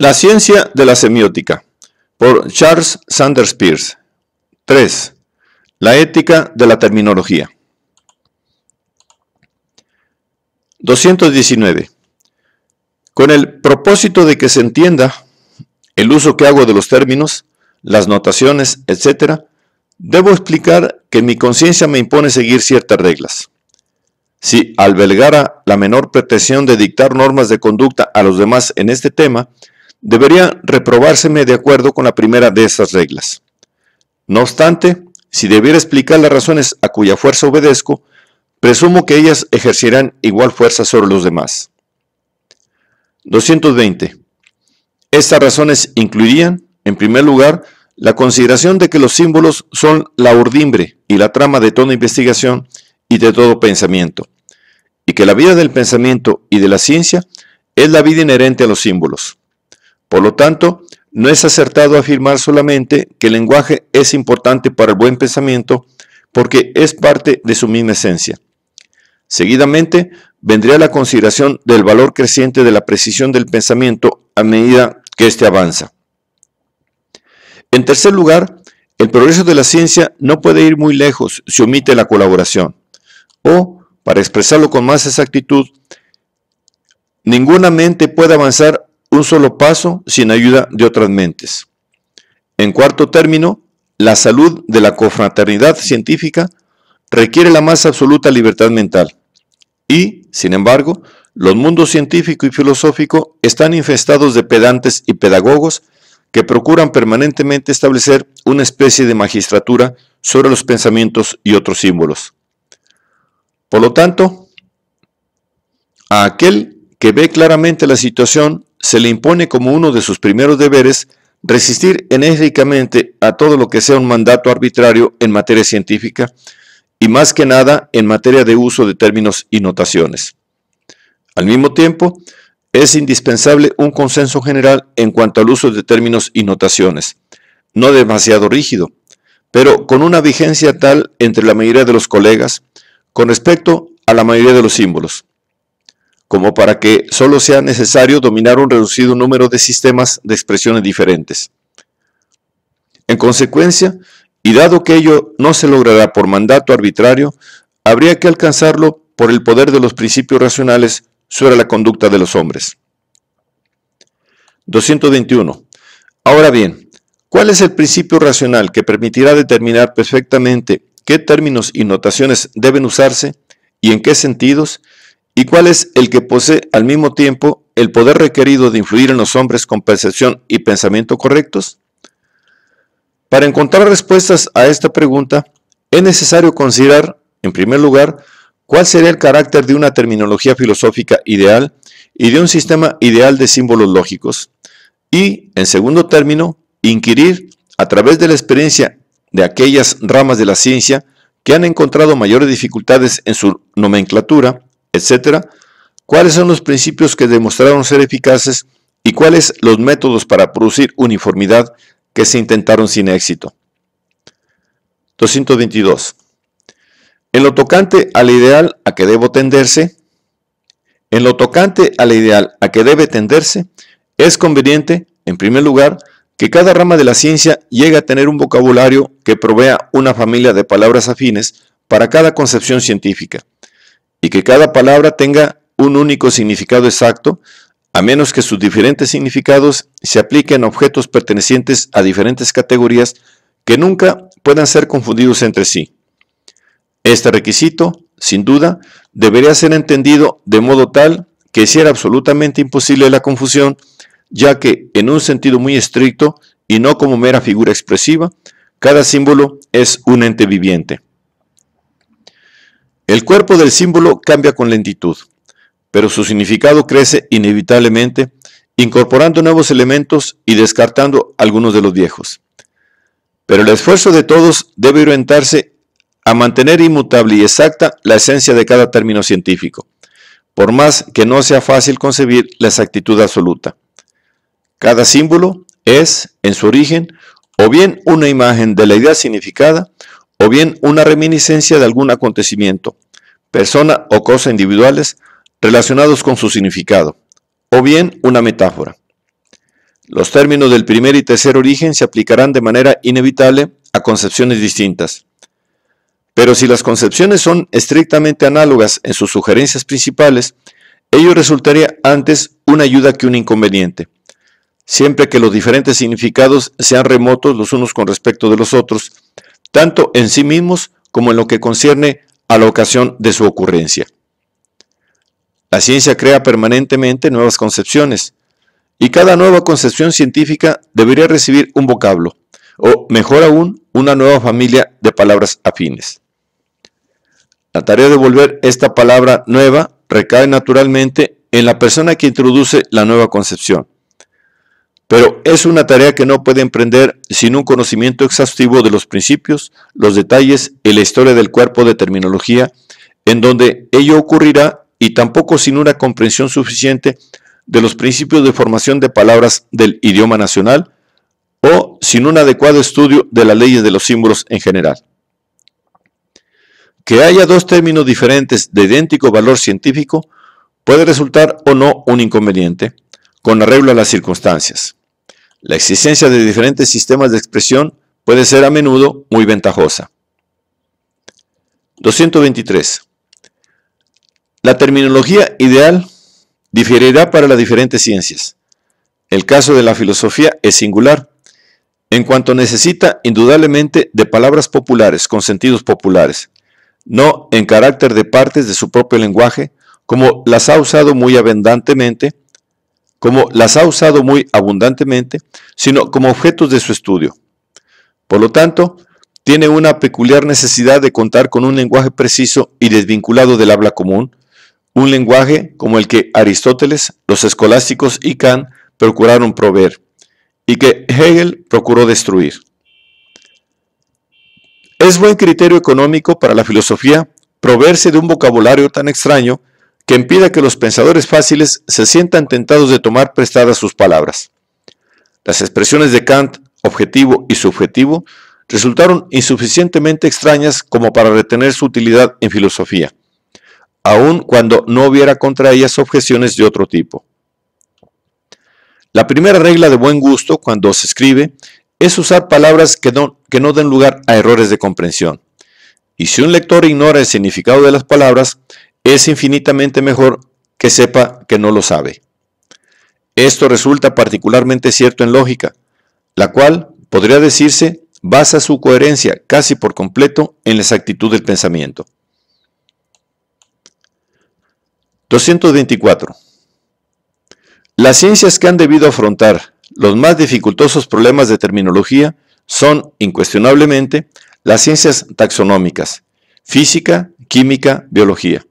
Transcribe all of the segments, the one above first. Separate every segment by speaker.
Speaker 1: La ciencia de la semiótica por Charles Sanders Peirce. 3. La ética de la terminología. 219. Con el propósito de que se entienda el uso que hago de los términos, las notaciones, etc., debo explicar que mi conciencia me impone seguir ciertas reglas. Si albergara la menor pretensión de dictar normas de conducta a los demás en este tema, debería reprobárseme de acuerdo con la primera de estas reglas. No obstante, si debiera explicar las razones a cuya fuerza obedezco, presumo que ellas ejercerán igual fuerza sobre los demás. 220. Estas razones incluirían, en primer lugar, la consideración de que los símbolos son la urdimbre y la trama de toda investigación y de todo pensamiento, y que la vida del pensamiento y de la ciencia es la vida inherente a los símbolos. Por lo tanto, no es acertado afirmar solamente que el lenguaje es importante para el buen pensamiento porque es parte de su misma esencia. Seguidamente, vendría la consideración del valor creciente de la precisión del pensamiento a medida que éste avanza. En tercer lugar, el progreso de la ciencia no puede ir muy lejos si omite la colaboración. O, para expresarlo con más exactitud, ninguna mente puede avanzar un solo paso sin ayuda de otras mentes. En cuarto término, la salud de la confraternidad científica requiere la más absoluta libertad mental. Y, sin embargo, los mundos científico y filosófico están infestados de pedantes y pedagogos que procuran permanentemente establecer una especie de magistratura sobre los pensamientos y otros símbolos. Por lo tanto, a aquel que ve claramente la situación se le impone como uno de sus primeros deberes resistir enérgicamente a todo lo que sea un mandato arbitrario en materia científica y más que nada en materia de uso de términos y notaciones. Al mismo tiempo, es indispensable un consenso general en cuanto al uso de términos y notaciones, no demasiado rígido, pero con una vigencia tal entre la mayoría de los colegas con respecto a la mayoría de los símbolos, como para que solo sea necesario dominar un reducido número de sistemas de expresiones diferentes. En consecuencia, y dado que ello no se logrará por mandato arbitrario, habría que alcanzarlo por el poder de los principios racionales sobre la conducta de los hombres. 221. Ahora bien, ¿cuál es el principio racional que permitirá determinar perfectamente qué términos y notaciones deben usarse y en qué sentidos ¿Y cuál es el que posee al mismo tiempo el poder requerido de influir en los hombres con percepción y pensamiento correctos? Para encontrar respuestas a esta pregunta, es necesario considerar, en primer lugar, cuál sería el carácter de una terminología filosófica ideal y de un sistema ideal de símbolos lógicos. Y, en segundo término, inquirir, a través de la experiencia de aquellas ramas de la ciencia que han encontrado mayores dificultades en su nomenclatura, etcétera? ¿Cuáles son los principios que demostraron ser eficaces y cuáles los métodos para producir uniformidad que se intentaron sin éxito? 222. En lo tocante al ideal a que debo tenderse, en lo tocante al ideal a que debe tenderse, es conveniente, en primer lugar, que cada rama de la ciencia llegue a tener un vocabulario que provea una familia de palabras afines para cada concepción científica y que cada palabra tenga un único significado exacto, a menos que sus diferentes significados se apliquen a objetos pertenecientes a diferentes categorías que nunca puedan ser confundidos entre sí. Este requisito, sin duda, debería ser entendido de modo tal que hiciera absolutamente imposible la confusión, ya que, en un sentido muy estricto y no como mera figura expresiva, cada símbolo es un ente viviente. El cuerpo del símbolo cambia con lentitud, pero su significado crece inevitablemente, incorporando nuevos elementos y descartando algunos de los viejos. Pero el esfuerzo de todos debe orientarse a mantener inmutable y exacta la esencia de cada término científico, por más que no sea fácil concebir la exactitud absoluta. Cada símbolo es, en su origen, o bien una imagen de la idea significada o bien una reminiscencia de algún acontecimiento, persona o cosa individuales relacionados con su significado, o bien una metáfora. Los términos del primer y tercer origen se aplicarán de manera inevitable a concepciones distintas. Pero si las concepciones son estrictamente análogas en sus sugerencias principales, ello resultaría antes una ayuda que un inconveniente. Siempre que los diferentes significados sean remotos los unos con respecto de los otros, tanto en sí mismos como en lo que concierne a la ocasión de su ocurrencia. La ciencia crea permanentemente nuevas concepciones, y cada nueva concepción científica debería recibir un vocablo, o mejor aún, una nueva familia de palabras afines. La tarea de volver esta palabra nueva recae naturalmente en la persona que introduce la nueva concepción, pero es una tarea que no puede emprender sin un conocimiento exhaustivo de los principios, los detalles y la historia del cuerpo de terminología, en donde ello ocurrirá y tampoco sin una comprensión suficiente de los principios de formación de palabras del idioma nacional o sin un adecuado estudio de las leyes de los símbolos en general. Que haya dos términos diferentes de idéntico valor científico puede resultar o no un inconveniente, con arreglo a las circunstancias. La existencia de diferentes sistemas de expresión puede ser a menudo muy ventajosa. 223. La terminología ideal diferirá para las diferentes ciencias. El caso de la filosofía es singular, en cuanto necesita indudablemente de palabras populares con sentidos populares, no en carácter de partes de su propio lenguaje, como las ha usado muy abundantemente como las ha usado muy abundantemente, sino como objetos de su estudio. Por lo tanto, tiene una peculiar necesidad de contar con un lenguaje preciso y desvinculado del habla común, un lenguaje como el que Aristóteles, los escolásticos y Kant procuraron proveer, y que Hegel procuró destruir. Es buen criterio económico para la filosofía proveerse de un vocabulario tan extraño que impida que los pensadores fáciles se sientan tentados de tomar prestadas sus palabras. Las expresiones de Kant, objetivo y subjetivo, resultaron insuficientemente extrañas como para retener su utilidad en filosofía, aun cuando no hubiera contra ellas objeciones de otro tipo. La primera regla de buen gusto cuando se escribe es usar palabras que no, que no den lugar a errores de comprensión. Y si un lector ignora el significado de las palabras, es infinitamente mejor que sepa que no lo sabe. Esto resulta particularmente cierto en lógica, la cual, podría decirse, basa su coherencia casi por completo en la exactitud del pensamiento. 224. Las ciencias que han debido afrontar los más dificultosos problemas de terminología son, incuestionablemente, las ciencias taxonómicas, física, química, biología.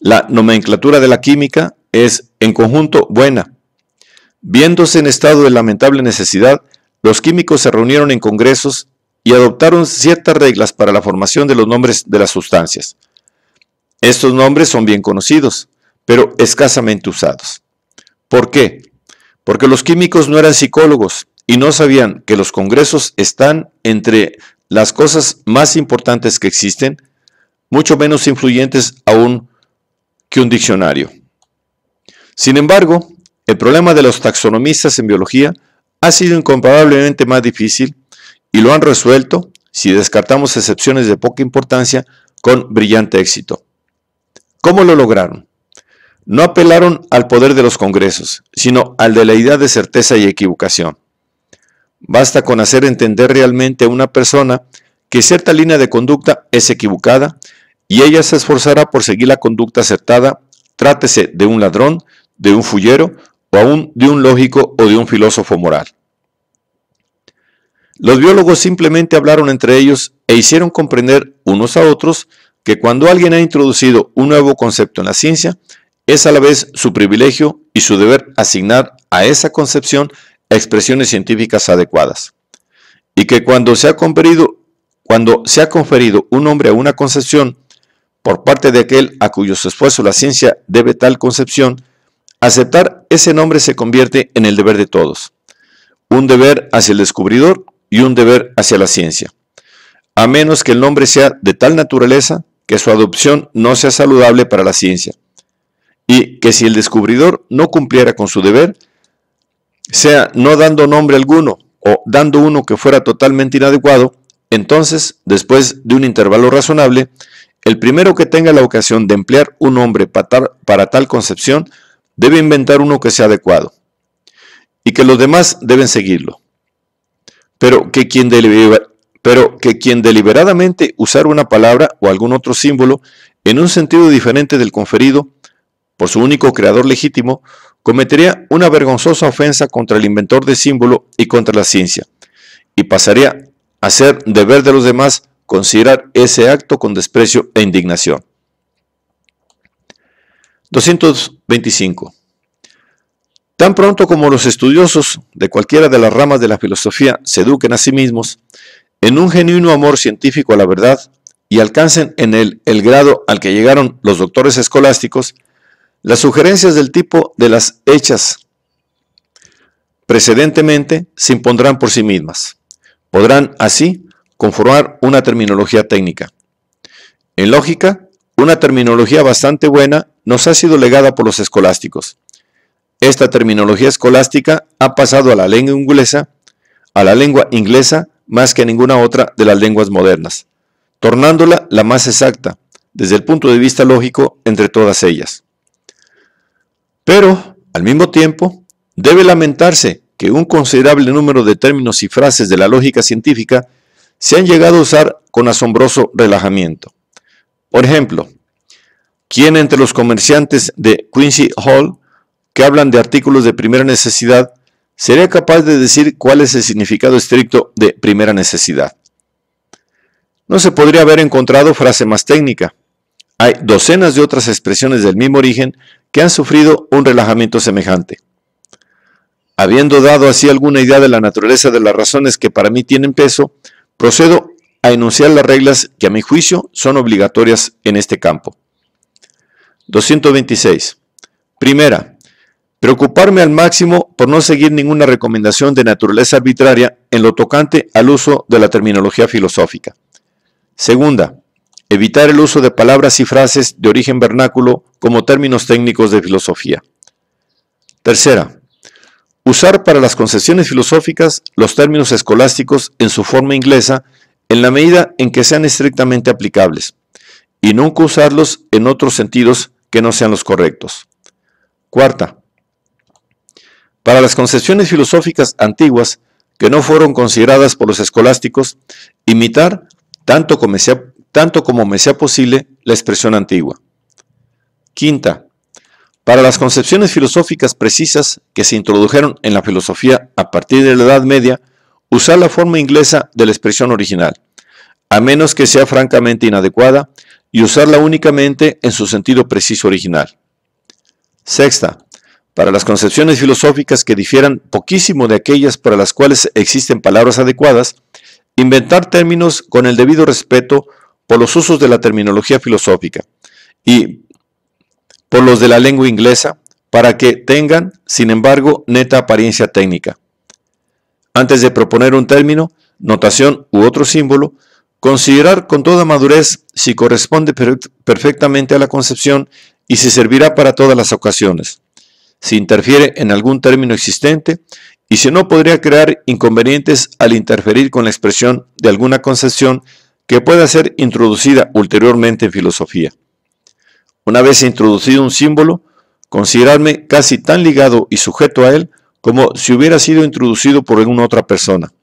Speaker 1: La nomenclatura de la química es, en conjunto, buena. Viéndose en estado de lamentable necesidad, los químicos se reunieron en congresos y adoptaron ciertas reglas para la formación de los nombres de las sustancias. Estos nombres son bien conocidos, pero escasamente usados. ¿Por qué? Porque los químicos no eran psicólogos y no sabían que los congresos están entre las cosas más importantes que existen, mucho menos influyentes aún un diccionario. Sin embargo, el problema de los taxonomistas en biología ha sido incomparablemente más difícil y lo han resuelto, si descartamos excepciones de poca importancia, con brillante éxito. ¿Cómo lo lograron? No apelaron al poder de los congresos, sino al de la idea de certeza y equivocación. Basta con hacer entender realmente a una persona que cierta línea de conducta es equivocada y ella se esforzará por seguir la conducta acertada, trátese de un ladrón, de un fullero o aún de un lógico o de un filósofo moral. Los biólogos simplemente hablaron entre ellos e hicieron comprender unos a otros que cuando alguien ha introducido un nuevo concepto en la ciencia, es a la vez su privilegio y su deber asignar a esa concepción expresiones científicas adecuadas. Y que cuando se ha conferido, cuando se ha conferido un nombre a una concepción por parte de aquel a cuyo esfuerzo la ciencia debe tal concepción, aceptar ese nombre se convierte en el deber de todos. Un deber hacia el descubridor y un deber hacia la ciencia. A menos que el nombre sea de tal naturaleza que su adopción no sea saludable para la ciencia. Y que si el descubridor no cumpliera con su deber, sea no dando nombre alguno o dando uno que fuera totalmente inadecuado, entonces, después de un intervalo razonable, el primero que tenga la ocasión de emplear un nombre para tal concepción debe inventar uno que sea adecuado y que los demás deben seguirlo. Pero que quien, deliberadamente usar una palabra o algún otro símbolo en un sentido diferente del conferido por su único creador legítimo, cometería una vergonzosa ofensa contra el inventor de símbolo y contra la ciencia, y pasaría a ser deber de los demás considerar ese acto con desprecio e indignación. 225. Tan pronto como los estudiosos de cualquiera de las ramas de la filosofía se eduquen a sí mismos en un genuino amor científico a la verdad y alcancen en él el grado al que llegaron los doctores escolásticos, las sugerencias del tipo de las hechas precedentemente se impondrán por sí mismas. Podrán así conformar una terminología técnica. En lógica, una terminología bastante buena nos ha sido legada por los escolásticos. Esta terminología escolástica ha pasado a la lengua inglesa, a la lengua inglesa más que a ninguna otra de las lenguas modernas, tornándola la más exacta, desde el punto de vista lógico, entre todas ellas. Pero, al mismo tiempo, debe lamentarse que un considerable número de términos y frases de la lógica científica se han llegado a usar con asombroso relajamiento. Por ejemplo, ¿quién entre los comerciantes de Quincy Hall que hablan de artículos de primera necesidad sería capaz de decir cuál es el significado estricto de primera necesidad? No se podría haber encontrado frase más técnica. Hay docenas de otras expresiones del mismo origen que han sufrido un relajamiento semejante. Habiendo dado así alguna idea de la naturaleza de las razones que para mí tienen peso, Procedo a enunciar las reglas que a mi juicio son obligatorias en este campo. 226. Primera, preocuparme al máximo por no seguir ninguna recomendación de naturaleza arbitraria en lo tocante al uso de la terminología filosófica. Segunda, evitar el uso de palabras y frases de origen vernáculo como términos técnicos de filosofía. Tercera, usar para las concesiones filosóficas los términos escolásticos en su forma inglesa en la medida en que sean estrictamente aplicables, y nunca usarlos en otros sentidos que no sean los correctos. Cuarta, para las concepciones filosóficas antiguas que no fueron consideradas por los escolásticos, imitar, tanto como, tanto como me sea posible, la expresión antigua. Quinta, para las concepciones filosóficas precisas que se introdujeron en la filosofía a partir de la Edad Media, usar la forma inglesa de la expresión original, a menos que sea francamente inadecuada, y usarla únicamente en su sentido preciso original. Sexta, para las concepciones filosóficas que difieran poquísimo de aquellas para las cuales existen palabras adecuadas, inventar términos con el debido respeto por los usos de la terminología filosófica y, por los de la lengua inglesa, para que tengan, sin embargo, neta apariencia técnica. Antes de proponer un término, notación u otro símbolo, considerar con toda madurez si corresponde perfectamente a la concepción y si servirá para todas las ocasiones, si interfiere en algún término existente y si no podría crear inconvenientes al interferir con la expresión de alguna concepción que pueda ser introducida ulteriormente en filosofía. Una vez introducido un símbolo, considerarme casi tan ligado y sujeto a él como si hubiera sido introducido por alguna otra persona.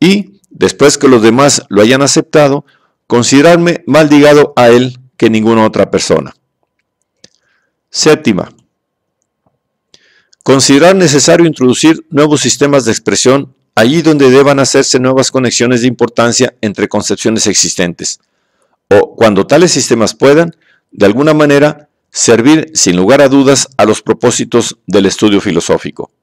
Speaker 1: Y, después que los demás lo hayan aceptado, considerarme más ligado a él que ninguna otra persona. Séptima. Considerar necesario introducir nuevos sistemas de expresión allí donde deban hacerse nuevas conexiones de importancia entre concepciones existentes, o cuando tales sistemas puedan, de alguna manera, servir sin lugar a dudas a los propósitos del estudio filosófico.